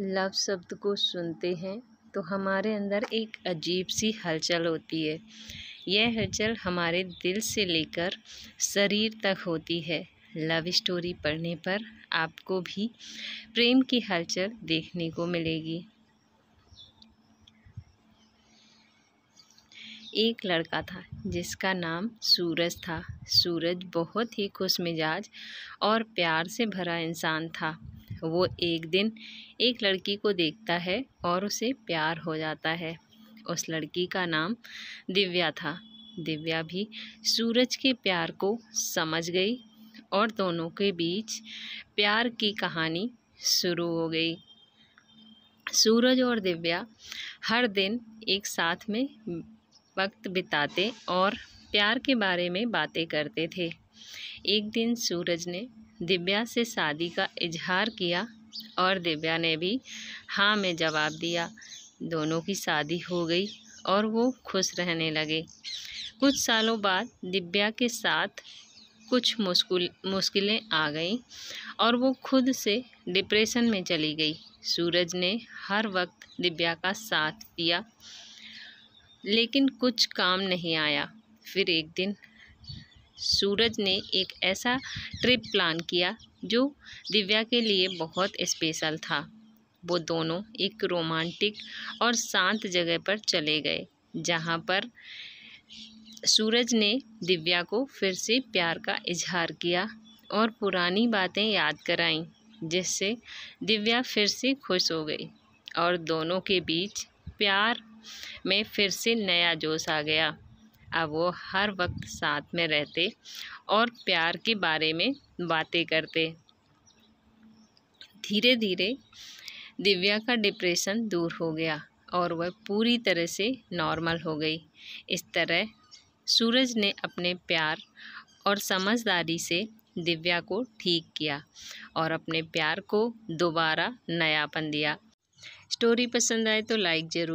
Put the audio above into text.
love शब्द को सुनते हैं तो हमारे अंदर एक अजीब सी हलचल होती है यह हलचल हमारे दिल से लेकर शरीर तक होती है लव स्टोरी पढ़ने पर आपको भी प्रेम की हलचल देखने को मिलेगी एक लड़का था जिसका नाम सूरज था सूरज बहुत ही खुश मिजाज और प्यार से भरा इंसान था वो एक दिन एक लड़की को देखता है और उसे प्यार हो जाता है उस लड़की का नाम दिव्या था दिव्या भी सूरज के प्यार को समझ गई और दोनों के बीच प्यार की कहानी शुरू हो गई सूरज और दिव्या हर दिन एक साथ में वक्त बिताते और प्यार के बारे में बातें करते थे एक दिन सूरज ने दिव्या से शादी का इजहार किया और दिव्या ने भी हाँ में जवाब दिया दोनों की शादी हो गई और वो खुश रहने लगे कुछ सालों बाद दिव्या के साथ कुछ मुश्किल मुश्किलें आ गईं और वो खुद से डिप्रेशन में चली गई सूरज ने हर वक्त दिव्या का साथ दिया लेकिन कुछ काम नहीं आया फिर एक दिन सूरज ने एक ऐसा ट्रिप प्लान किया जो दिव्या के लिए बहुत स्पेशल था वो दोनों एक रोमांटिक और शांत जगह पर चले गए जहाँ पर सूरज ने दिव्या को फिर से प्यार का इजहार किया और पुरानी बातें याद कराईं जिससे दिव्या फिर से खुश हो गई और दोनों के बीच प्यार में फिर से नया जोश आ गया अब वो हर वक्त साथ में रहते और प्यार के बारे में बातें करते धीरे धीरे दिव्या का डिप्रेशन दूर हो गया और वह पूरी तरह से नॉर्मल हो गई इस तरह सूरज ने अपने प्यार और समझदारी से दिव्या को ठीक किया और अपने प्यार को दोबारा नयापन दिया स्टोरी पसंद आए तो लाइक ज़रूर